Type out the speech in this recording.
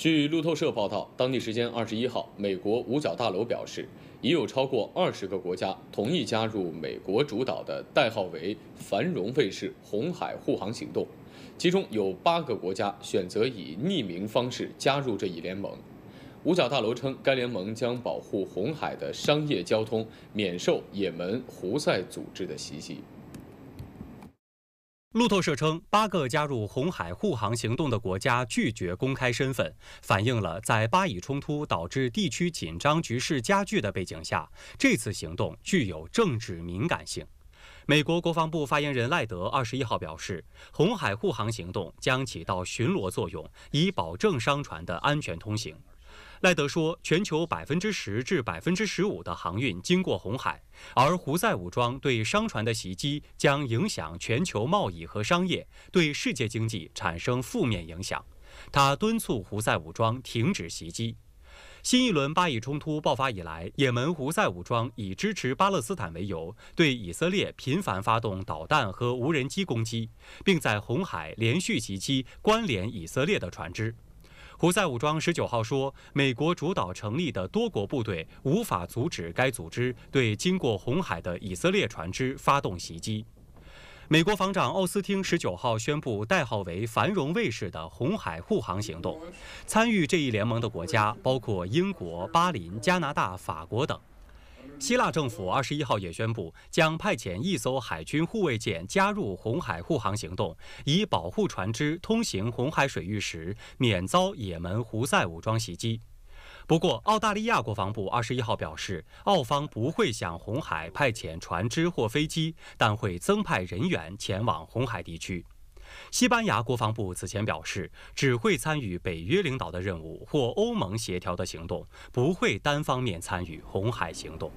据路透社报道，当地时间二十一号，美国五角大楼表示，已有超过二十个国家同意加入美国主导的代号为“繁荣卫士”红海护航行动，其中有八个国家选择以匿名方式加入这一联盟。五角大楼称，该联盟将保护红海的商业交通免受也门胡塞组织的袭击。路透社称，八个加入红海护航行动的国家拒绝公开身份，反映了在巴以冲突导致地区紧张局势加剧的背景下，这次行动具有政治敏感性。美国国防部发言人赖德二十一号表示，红海护航行动将起到巡逻作用，以保证商船的安全通行。赖德说，全球百分之十至百分之十五的航运经过红海，而胡塞武装对商船的袭击将影响全球贸易和商业，对世界经济产生负面影响。他敦促胡塞武装停止袭击。新一轮巴以冲突爆发以来，也门胡塞武装以支持巴勒斯坦为由，对以色列频繁发动导弹和无人机攻击，并在红海连续袭击关联以色列的船只。胡塞武装十九号说，美国主导成立的多国部队无法阻止该组织对经过红海的以色列船只发动袭击。美国防长奥斯汀十九号宣布，代号为“繁荣卫士”的红海护航行动。参与这一联盟的国家包括英国、巴林、加拿大、法国等。希腊政府二十一号也宣布，将派遣一艘海军护卫舰加入红海护航行动，以保护船只通行红海水域时免遭也门胡塞武装袭击。不过，澳大利亚国防部二十一号表示，澳方不会向红海派遣船只或飞机，但会增派人员前往红海地区。西班牙国防部此前表示，只会参与北约领导的任务或欧盟协调的行动，不会单方面参与红海行动。